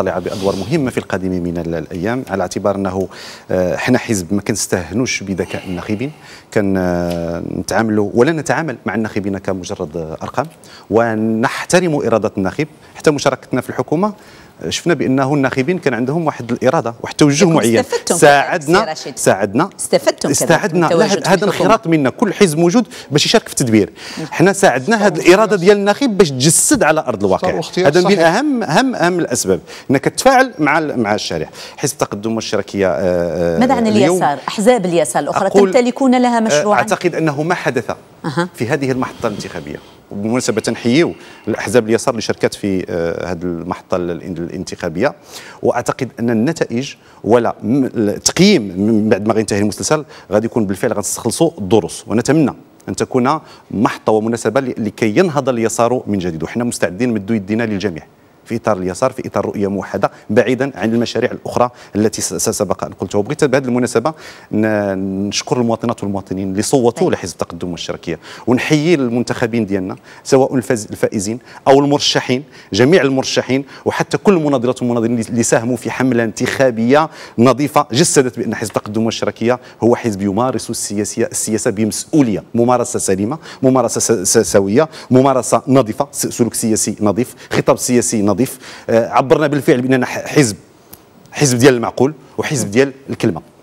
مطلعه بادوار مهمه في القادم من الايام على اعتبار انه آه، حنا حزب ما كنستهنوش بذكاء الناخبين آه، نتعاملوا ولا نتعامل مع الناخبين كمجرد ارقام ونحترم اراده الناخب حتى مشاركتنا في الحكومه شفنا بانه الناخبين كان عندهم واحد الاراده واحد توجه معين ساعدنا ساعدنا استفدتم ساعدنا هذا انخراط منا كل حزب موجود باش يشارك في التدبير حنا ساعدنا هذه الاراده ديال الناخب باش تجسد على ارض الواقع هذا من اهم اهم اهم الاسباب انك تتفاعل مع مع الشارع حزب التقدم والشراكيه آه، آه، ماذا عن اليسار احزاب اليسار الاخرى تمتلكون لها مشروعا آه، اعتقد انه ما حدث في هذه المحطه الانتخابيه وبالمناسبه تنحييو الاحزاب اليسار اللي شاركت في آه، هذه المحطه الانتخابيه واعتقد ان النتائج ولا التقييم من بعد ما غينتهي المسلسل غادي يكون بالفعل غنستخلصوا الدروس ونتمنى ان تكون محطه ومناسبه لكي ينهض اليسار من جديد وحنا مستعدين نمدوا يدينا للجميع في اطار اليسار في اطار رؤيه موحده بعيدا عن المشاريع الاخرى التي سبق ان قلتها وبغيت بهذه المناسبه نشكر المواطنات والمواطنين اللي صوتوا طيب. لحزب التقدم والشركيه ونحيي المنتخبين ديالنا سواء الفائزين او المرشحين جميع المرشحين وحتى كل المناضلات والمناضلين اللي ساهموا في حمله انتخابيه نظيفه جسدت بان حزب التقدم والشركيه هو حزب يمارس السياسيه السياسه بمسؤوليه ممارسه سليمه ممارسه سويه ممارسه نظيفه سلوك سياسي نظيف خطاب سياسي نظيف الوظيف آه، عبرنا بالفعل باننا حزب حزب ديال المعقول وحزب ديال الكلمه